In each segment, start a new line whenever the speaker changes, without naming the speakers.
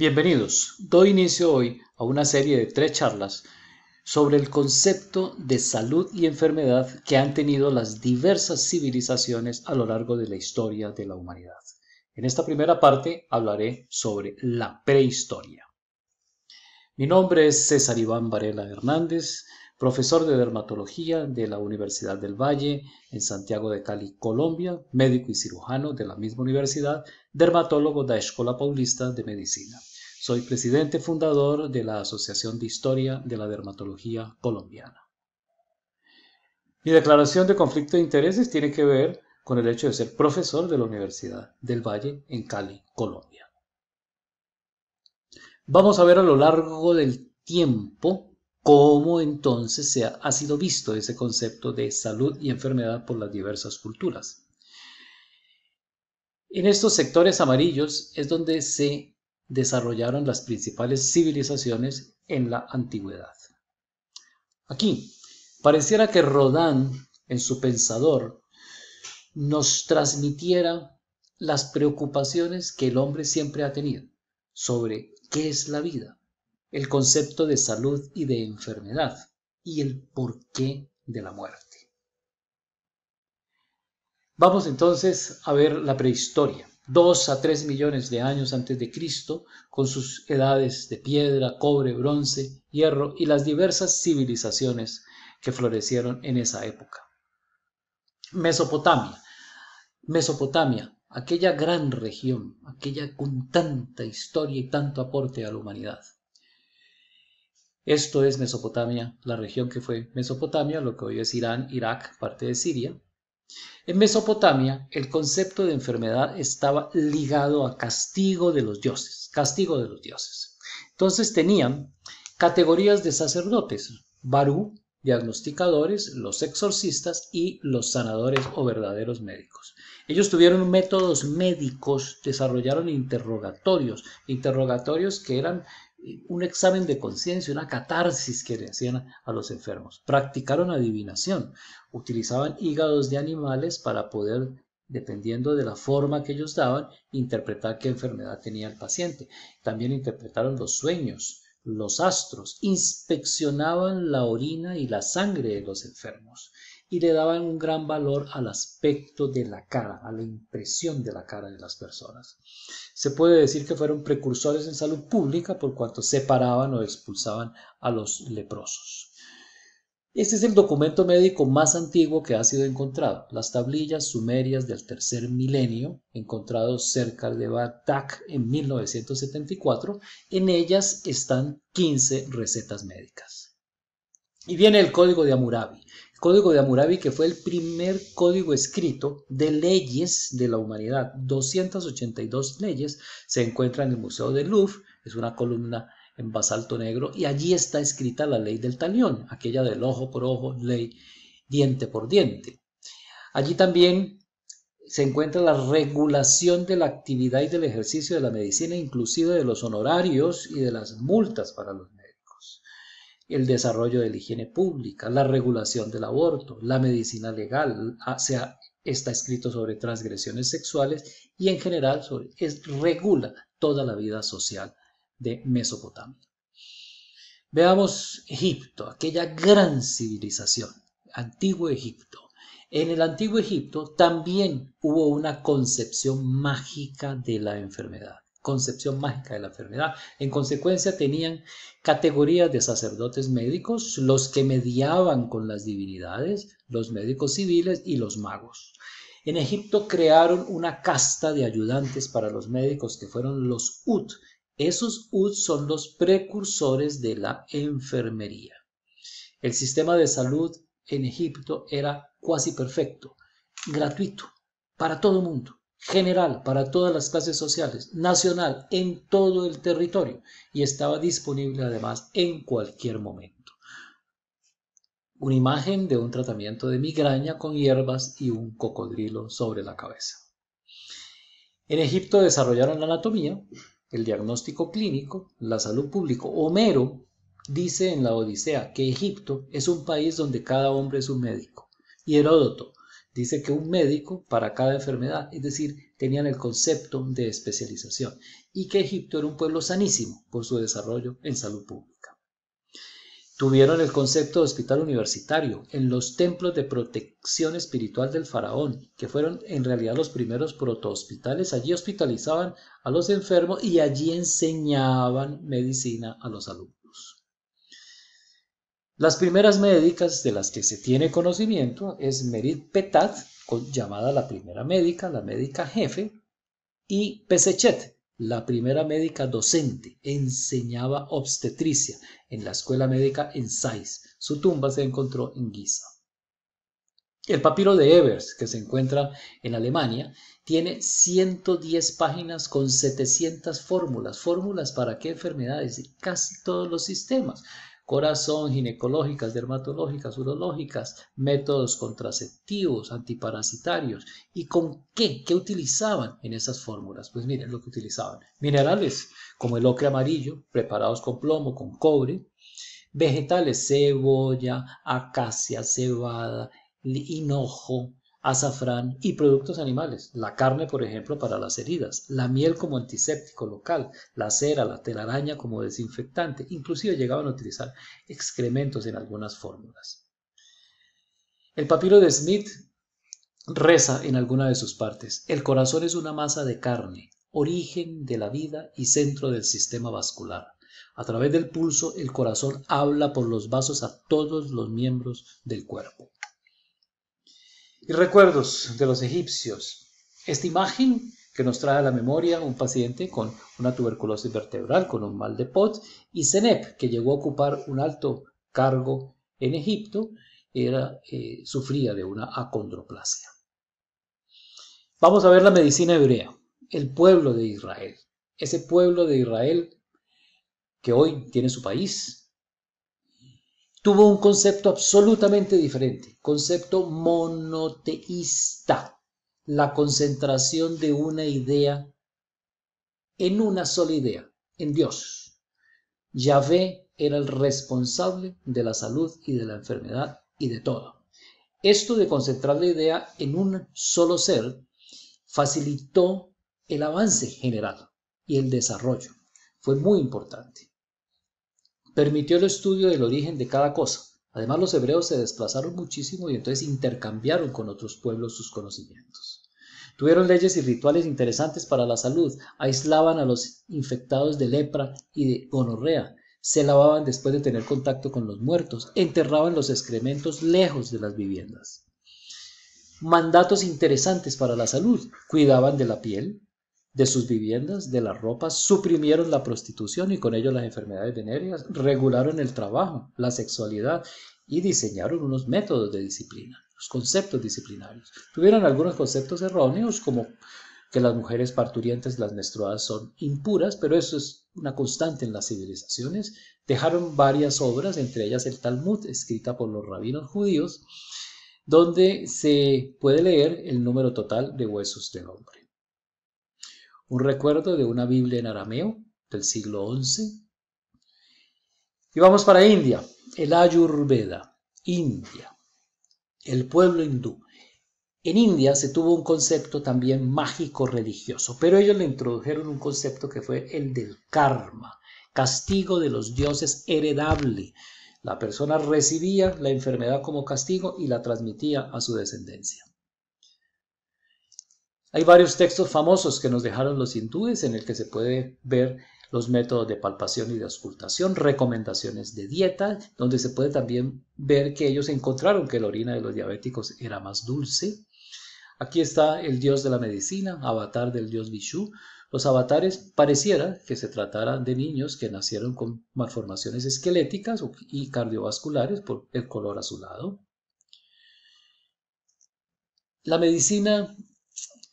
Bienvenidos. Doy inicio hoy a una serie de tres charlas sobre el concepto de salud y enfermedad que han tenido las diversas civilizaciones a lo largo de la historia de la humanidad. En esta primera parte hablaré sobre la prehistoria. Mi nombre es César Iván Varela Hernández, profesor de dermatología de la Universidad del Valle en Santiago de Cali, Colombia, médico y cirujano de la misma universidad, dermatólogo de la Escuela Paulista de Medicina. Soy presidente fundador de la Asociación de Historia de la Dermatología Colombiana. Mi declaración de conflicto de intereses tiene que ver con el hecho de ser profesor de la Universidad del Valle en Cali, Colombia. Vamos a ver a lo largo del tiempo cómo entonces se ha, ha sido visto ese concepto de salud y enfermedad por las diversas culturas. En estos sectores amarillos es donde se desarrollaron las principales civilizaciones en la antigüedad. Aquí, pareciera que Rodán, en su pensador, nos transmitiera las preocupaciones que el hombre siempre ha tenido sobre qué es la vida, el concepto de salud y de enfermedad y el porqué de la muerte. Vamos entonces a ver la prehistoria dos a tres millones de años antes de Cristo, con sus edades de piedra, cobre, bronce, hierro y las diversas civilizaciones que florecieron en esa época. Mesopotamia. Mesopotamia, aquella gran región, aquella con tanta historia y tanto aporte a la humanidad. Esto es Mesopotamia, la región que fue Mesopotamia, lo que hoy es Irán, Irak, parte de Siria, en Mesopotamia, el concepto de enfermedad estaba ligado a castigo de los dioses, castigo de los dioses. Entonces tenían categorías de sacerdotes, Barú, diagnosticadores, los exorcistas y los sanadores o verdaderos médicos. Ellos tuvieron métodos médicos, desarrollaron interrogatorios, interrogatorios que eran un examen de conciencia, una catarsis que le hacían a los enfermos. Practicaron adivinación, utilizaban hígados de animales para poder, dependiendo de la forma que ellos daban, interpretar qué enfermedad tenía el paciente. También interpretaron los sueños, los astros, inspeccionaban la orina y la sangre de los enfermos y le daban un gran valor al aspecto de la cara, a la impresión de la cara de las personas. Se puede decir que fueron precursores en salud pública por cuanto separaban o expulsaban a los leprosos. Este es el documento médico más antiguo que ha sido encontrado, las tablillas sumerias del tercer milenio, encontrados cerca de Batak en 1974. En ellas están 15 recetas médicas. Y viene el código de Hammurabi, Código de Hammurabi, que fue el primer código escrito de leyes de la humanidad. 282 leyes se encuentran en el Museo del Louvre, es una columna en basalto negro, y allí está escrita la ley del talión, aquella del ojo por ojo, ley diente por diente. Allí también se encuentra la regulación de la actividad y del ejercicio de la medicina, inclusive de los honorarios y de las multas para los el desarrollo de la higiene pública, la regulación del aborto, la medicina legal, ah, está escrito sobre transgresiones sexuales y en general es, regula toda la vida social de Mesopotamia. Veamos Egipto, aquella gran civilización, antiguo Egipto. En el antiguo Egipto también hubo una concepción mágica de la enfermedad concepción mágica de la enfermedad. En consecuencia, tenían categorías de sacerdotes médicos, los que mediaban con las divinidades, los médicos civiles y los magos. En Egipto crearon una casta de ayudantes para los médicos que fueron los Ut. Esos Ut son los precursores de la enfermería. El sistema de salud en Egipto era cuasi perfecto, gratuito, para todo el mundo general para todas las clases sociales, nacional en todo el territorio y estaba disponible además en cualquier momento. Una imagen de un tratamiento de migraña con hierbas y un cocodrilo sobre la cabeza. En Egipto desarrollaron la anatomía, el diagnóstico clínico, la salud pública. Homero dice en la Odisea que Egipto es un país donde cada hombre es un médico. Y Heródoto, Dice que un médico para cada enfermedad, es decir, tenían el concepto de especialización y que Egipto era un pueblo sanísimo por su desarrollo en salud pública. Tuvieron el concepto de hospital universitario en los templos de protección espiritual del faraón, que fueron en realidad los primeros protohospitales. Allí hospitalizaban a los enfermos y allí enseñaban medicina a los alumnos. Las primeras médicas de las que se tiene conocimiento es Merit Petat, llamada la primera médica, la médica jefe, y Pesechet, la primera médica docente, enseñaba obstetricia en la escuela médica en Sais. Su tumba se encontró en Giza. El papiro de Evers, que se encuentra en Alemania, tiene 110 páginas con 700 fórmulas, fórmulas para qué enfermedades casi todos los sistemas corazón, ginecológicas, dermatológicas, urológicas, métodos contraceptivos, antiparasitarios. ¿Y con qué? ¿Qué utilizaban en esas fórmulas? Pues miren lo que utilizaban. Minerales como el ocre amarillo, preparados con plomo, con cobre. Vegetales, cebolla, acacia, cebada, hinojo, azafrán y productos animales, la carne por ejemplo para las heridas, la miel como antiséptico local, la cera, la telaraña como desinfectante, inclusive llegaban a utilizar excrementos en algunas fórmulas. El papiro de Smith reza en alguna de sus partes, el corazón es una masa de carne, origen de la vida y centro del sistema vascular. A través del pulso el corazón habla por los vasos a todos los miembros del cuerpo y recuerdos de los egipcios. Esta imagen que nos trae a la memoria un paciente con una tuberculosis vertebral, con un mal de POT, y Senep, que llegó a ocupar un alto cargo en Egipto, era, eh, sufría de una acondroplasia. Vamos a ver la medicina hebrea, el pueblo de Israel, ese pueblo de Israel que hoy tiene su país, tuvo un concepto absolutamente diferente, concepto monoteísta, la concentración de una idea en una sola idea, en Dios. Yahvé era el responsable de la salud y de la enfermedad y de todo. Esto de concentrar la idea en un solo ser facilitó el avance generado y el desarrollo. Fue muy importante permitió el estudio del origen de cada cosa. Además, los hebreos se desplazaron muchísimo y entonces intercambiaron con otros pueblos sus conocimientos. Tuvieron leyes y rituales interesantes para la salud, aislaban a los infectados de lepra y de gonorrea, se lavaban después de tener contacto con los muertos, enterraban los excrementos lejos de las viviendas. Mandatos interesantes para la salud, cuidaban de la piel, de sus viviendas, de las ropas, suprimieron la prostitución y con ello las enfermedades venéreas, regularon el trabajo, la sexualidad y diseñaron unos métodos de disciplina, los conceptos disciplinarios. Tuvieron algunos conceptos erróneos como que las mujeres parturientes, las menstruadas son impuras, pero eso es una constante en las civilizaciones. Dejaron varias obras, entre ellas el Talmud, escrita por los rabinos judíos, donde se puede leer el número total de huesos del hombre un recuerdo de una Biblia en arameo del siglo XI. Y vamos para India, el Ayurveda, India, el pueblo hindú. En India se tuvo un concepto también mágico religioso, pero ellos le introdujeron un concepto que fue el del karma, castigo de los dioses heredable. La persona recibía la enfermedad como castigo y la transmitía a su descendencia. Hay varios textos famosos que nos dejaron los hindúes en el que se puede ver los métodos de palpación y de auscultación, recomendaciones de dieta, donde se puede también ver que ellos encontraron que la orina de los diabéticos era más dulce. Aquí está el dios de la medicina, avatar del dios Vishu. Los avatares pareciera que se tratara de niños que nacieron con malformaciones esqueléticas y cardiovasculares por el color azulado. La medicina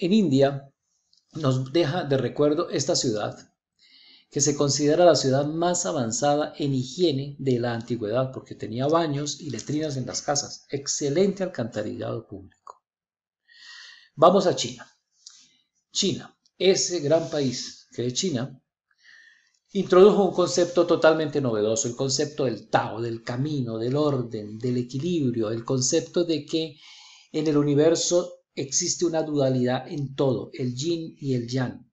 en India nos deja de recuerdo esta ciudad, que se considera la ciudad más avanzada en higiene de la antigüedad, porque tenía baños y letrinas en las casas, excelente alcantarillado público. Vamos a China. China, ese gran país que es China, introdujo un concepto totalmente novedoso, el concepto del Tao, del camino, del orden, del equilibrio, el concepto de que en el universo existe una dualidad en todo, el yin y el yang.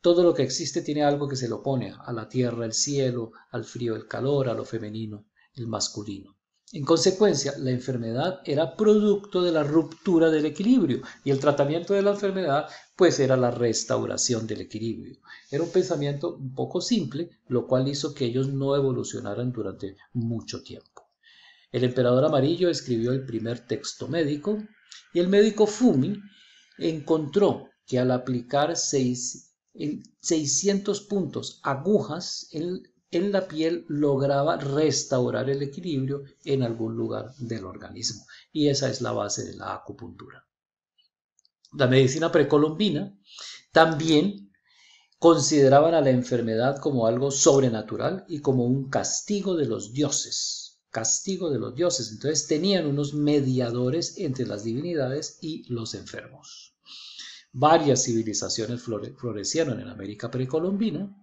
Todo lo que existe tiene algo que se lo opone, a la tierra el cielo, al frío el calor, a lo femenino el masculino. En consecuencia, la enfermedad era producto de la ruptura del equilibrio y el tratamiento de la enfermedad pues era la restauración del equilibrio. Era un pensamiento un poco simple, lo cual hizo que ellos no evolucionaran durante mucho tiempo. El emperador amarillo escribió el primer texto médico, y el médico Fumi encontró que al aplicar 600 puntos agujas en, la piel lograba restaurar el equilibrio en algún lugar del organismo. Y esa es la base de la acupuntura. La medicina precolombina también consideraba a la enfermedad como algo sobrenatural y como un castigo de los dioses castigo de los dioses. Entonces tenían unos mediadores entre las divinidades y los enfermos. Varias civilizaciones florecieron en América precolombina.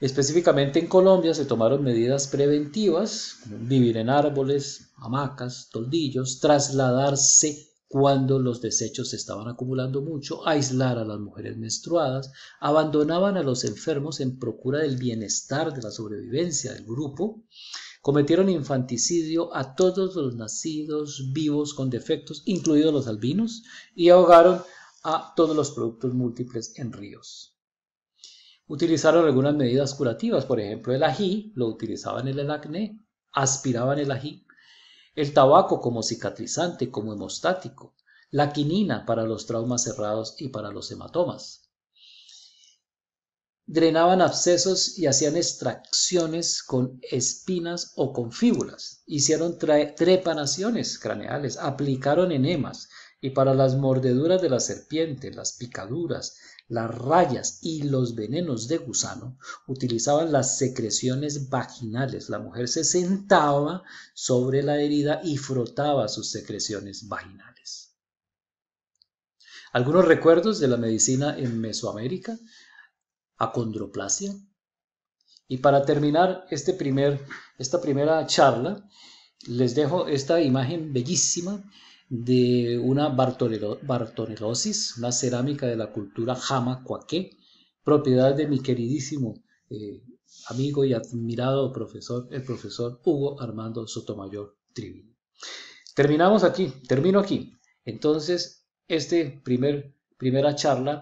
Específicamente en Colombia se tomaron medidas preventivas, vivir en árboles, hamacas, toldillos, trasladarse cuando los desechos se estaban acumulando mucho, aislar a las mujeres menstruadas, abandonaban a los enfermos en procura del bienestar, de la sobrevivencia del grupo, cometieron infanticidio a todos los nacidos vivos con defectos, incluidos los albinos, y ahogaron a todos los productos múltiples en ríos. Utilizaron algunas medidas curativas, por ejemplo, el ají, lo utilizaban en el acné, aspiraban el ají, el tabaco como cicatrizante, como hemostático, la quinina para los traumas cerrados y para los hematomas drenaban abscesos y hacían extracciones con espinas o con fíbulas, hicieron trepanaciones craneales, aplicaron enemas y para las mordeduras de la serpiente, las picaduras, las rayas y los venenos de gusano, utilizaban las secreciones vaginales. La mujer se sentaba sobre la herida y frotaba sus secreciones vaginales. Algunos recuerdos de la medicina en Mesoamérica acondroplasia. Y para terminar este primer, esta primera charla, les dejo esta imagen bellísima de una bartonelosis, una cerámica de la cultura jama cuaque, propiedad de mi queridísimo eh, amigo y admirado profesor, el profesor Hugo Armando Sotomayor Trivi. Terminamos aquí, termino aquí. Entonces, esta primer, primera charla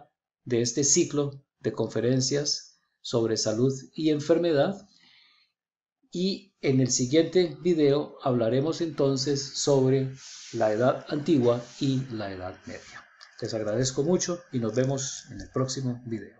de este ciclo de conferencias sobre salud y enfermedad. Y en el siguiente video hablaremos entonces sobre la edad antigua y la edad media. Les agradezco mucho y nos vemos en el próximo video.